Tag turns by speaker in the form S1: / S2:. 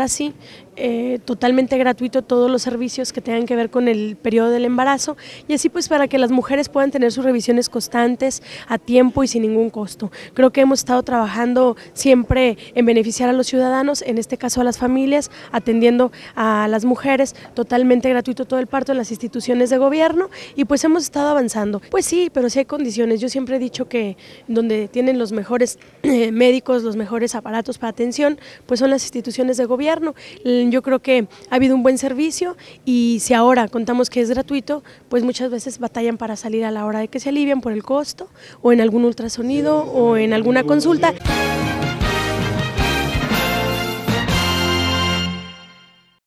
S1: así, eh, totalmente gratuito, todos los servicios que tengan que ver con el periodo del embarazo y así pues para que las mujeres puedan tener sus revisiones constantes, a tiempo y sin ningún costo. Creo que hemos estado trabajando siempre en beneficiar a los ciudadanos, en este caso a las familias, atendiendo a las mujeres, totalmente gratuito todo el parto en las instituciones de gobierno y pues hemos estado avanzando. Pues sí, pero si hay condiciones. Yo siempre he dicho que donde tienen los mejores eh, médicos, los mejores aparatos para atención, pues son las instituciones de gobierno. Mm, yo creo que ha habido un buen servicio y si ahora contamos que es gratuito, pues muchas veces batallan para salir a la hora de que se alivian por el costo o en algún ultrasonido o en alguna consulta.